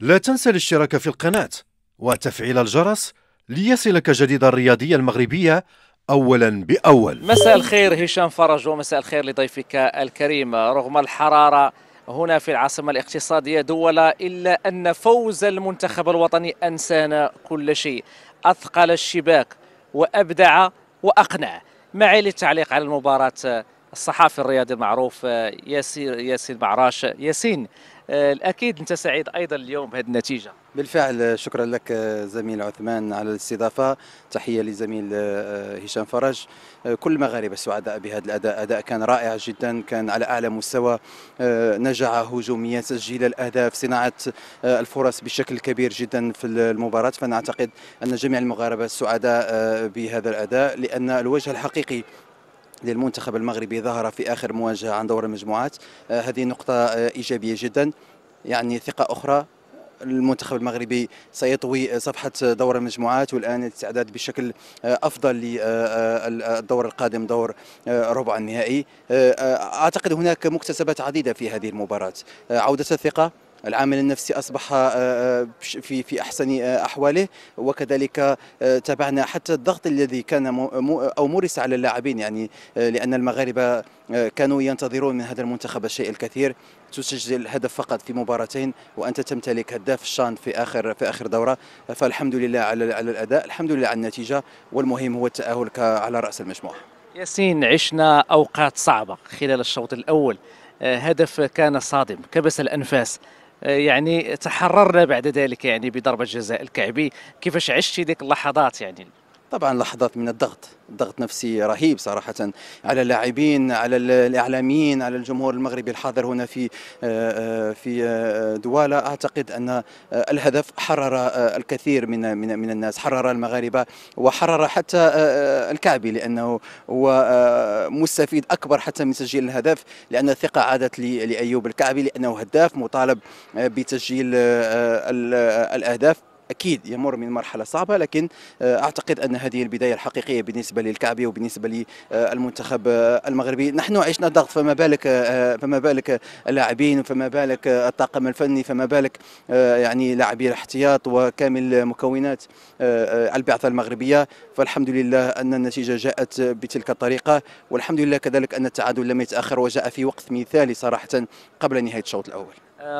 لا تنسى الاشتراك في القناة وتفعيل الجرس ليصلك جديد الرياضية المغربية اولا باول مساء الخير هشام فرج ومساء الخير لضيفك الكريم رغم الحراره هنا في العاصمه الاقتصاديه دوله الا ان فوز المنتخب الوطني انسانا كل شيء اثقل الشباك وابدع واقنع معي للتعليق على المباراه الصحافي الرياضي المعروف ياسين ياسين معراش ياسين آه، الاكيد انت سعيد ايضا اليوم بهذه النتيجه بالفعل آه، شكرا لك آه، زميل عثمان على الاستضافه تحيه لزميل هشام فرج كل المغاربه سعداء بهذا الاداء اداء كان رائع جدا كان على اعلى مستوى نجع هجوميا تسجيل الاهداف صناعه الفرص بشكل كبير جدا في المباراه فنعتقد ان جميع المغاربه سعداء بهذا الاداء لان الوجه الحقيقي للمنتخب المغربي ظهر في آخر مواجهة عن دور المجموعات آه، هذه نقطة آه، إيجابية جدا يعني ثقة أخرى المنتخب المغربي سيطوي آه، صفحة دور المجموعات والآن الاستعداد بشكل أفضل للدور القادم دور ربع النهائي أعتقد هناك مكتسبات عديدة في هذه المباراة عودة الثقة العامل النفسي اصبح آه، آه، في في احسن آه، احواله وكذلك تابعنا حتى الضغط الذي كان او مورس على اللاعبين يعني لان المغاربه كانوا ينتظرون من هذا المنتخب الشيء الكثير تسجل هدف فقط في مباراتين وانت تمتلك هداف الشان في اخر في اخر دوره فالحمد لله على على الاداء الحمد لله على النتيجه والمهم هو التاهل على راس المجموعه ياسين عشنا اوقات صعبه خلال الشوط الاول هدف كان صادم كبس الانفاس آه، يعني تحررنا بعد ذلك يعني بضربه جزاء الكعبي كيفاش عشتي ديك اللحظات يعني طبعا لحظات من الضغط ضغط نفسي رهيب صراحة على اللاعبين على الإعلاميين على الجمهور المغربي الحاضر هنا في آه، آه، في آه، دوالة أعتقد أن الهدف حرر الكثير من من من الناس حرر المغاربة وحرر حتى الكعبي لأنه هو مستفيد أكبر حتى من تسجيل الهدف لأن الثقة عادت لأيوب الكعبي لأنه هداف مطالب بتسجيل الأهداف اكيد يمر من مرحله صعبه لكن آه، اعتقد ان هذه البدايه الحقيقيه بالنسبه للكعبي وبالنسبه للمنتخب آه، المغربي نحن عشنا ضغط فما بالك آه، فما بالك اللاعبين فما بالك الطاقم الفني فما بالك يعني لاعبي الاحتياط وكامل مكونات البعثه المغربيه فالحمد لله ان النتيجه جاءت بتلك الطريقه والحمد لله كذلك ان التعادل لم يتاخر وجاء في وقت مثالي صراحه قبل نهايه الشوط الاول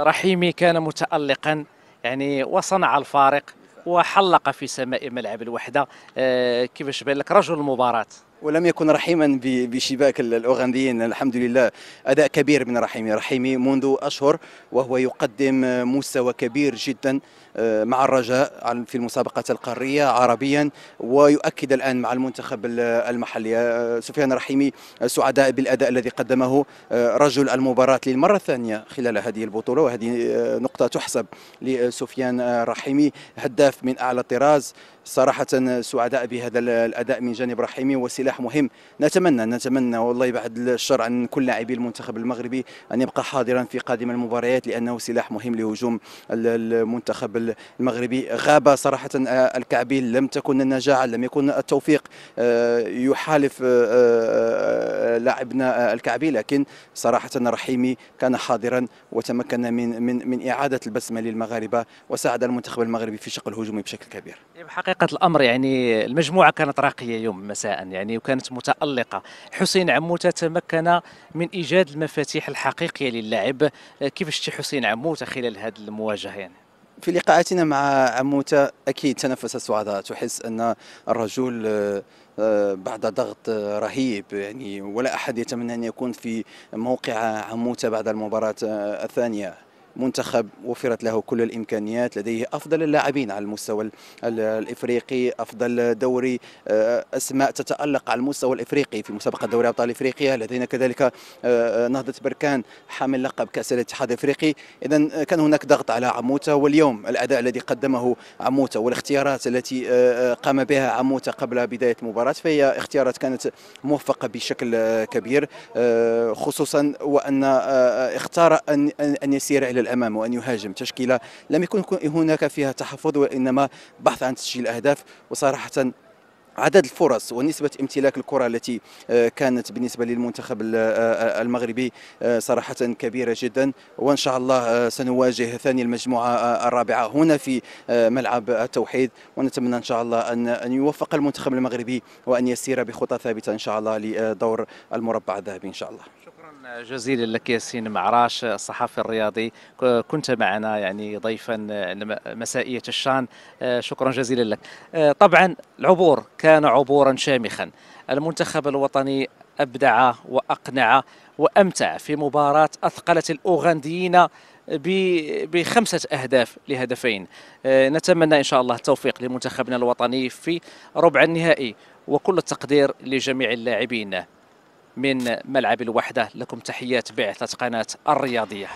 رحيمي كان متالقا يعني وصنع الفارق وحلق في سماء ملعب الوحده آه، كيفاش بان لك رجل المباراه ولم يكن رحيما بشباك الاوغنديين الحمد لله اداء كبير من رحيمي رحيمي منذ اشهر وهو يقدم مستوى كبير جدا آه، مع الرجاء في المسابقات القاريه عربيا ويؤكد الان مع المنتخب المحلي آه، سفيان رحيمي آه، سعداء بالاداء الذي قدمه رجل المباراه للمره الثانيه خلال هذه البطوله وهذه نقطه تحسب لسفيان رحيمي هداف من اعلى الطراز صراحة سعداء بهذا الأداء من جانب رحيمي وسلاح مهم نتمنى نتمنى والله بعد الشر عن كل لاعبي المنتخب المغربي أن يبقى حاضرا في قادم المباريات لأنه سلاح مهم لهجوم المنتخب المغربي غاب صراحة آه، الكعبي لم تكن النجاعة لم يكن التوفيق آه، يحالف آه، لاعبنا الكعبي لكن صراحة رحيمي كان حاضرا وتمكن من من من إعادة البسمة للمغاربة وساعد المنتخب المغربي في شق الهجوم بشكل كبير. إيه، حقيقه الامر يعني المجموعه كانت راقيه يوم مساء يعني وكانت متالقه حسين عموته تمكن من ايجاد المفاتيح الحقيقيه للعب كيف شتي حسين عموته خلال هذه المواجهه يعني في لقاءاتنا مع عموته اكيد تنفس صعدا تحس ان الرجل آه، بعد ضغط رهيب يعني ولا احد يتمنى ان يكون في موقع عموته بعد المباراه آه، الثانيه منتخب وفرت له كل الامكانيات لديه افضل اللاعبين على المستوى الافريقي افضل دوري آه، اسماء تتالق على المستوى الافريقي في مسابقه دوري ابطال افريقيا لدينا كذلك آه، آه، نهضه بركان حامل لقب كاس الاتحاد الافريقي اذا كان هناك ضغط على عموته واليوم الاداء الذي قدمه عموته والاختيارات التي قام بها عموته قبل بدايه المباراه فهي اختيارات كانت موفقه بشكل كبير خصوصا وان اختار ان يسير الى الأمام وأن يهاجم تشكيلة لم يكن هناك فيها تحفظ وإنما بحث عن تسجيل أهداف وصراحة عدد الفرص ونسبة امتلاك الكرة التي آه، كانت بالنسبة للمنتخب آه، آه، المغربي صراحة كبيرة جدا وإن شاء الله سنواجه ثاني المجموعة الرابعة هنا في ملعب التوحيد ونتمنى إن شاء الله أن يوفق المنتخب المغربي وأن يسير بخطى ثابتة إن شاء الله لدور المربع الذهبي إن شاء الله شكرا جزيلا لك ياسين معراش الصحفي الرياضي كنت معنا يعني ضيفا مسائية الشان شكرا جزيلا لك طبعا العبور ك كان عبورا شامخا المنتخب الوطني أبدع وأقنع وأمتع في مباراة أثقلت الأوغنديين بخمسة أهداف لهدفين آه، نتمنى إن شاء الله التوفيق لمنتخبنا الوطني في ربع النهائي وكل التقدير لجميع اللاعبين من ملعب الوحدة لكم تحيات بعثة قناة الرياضية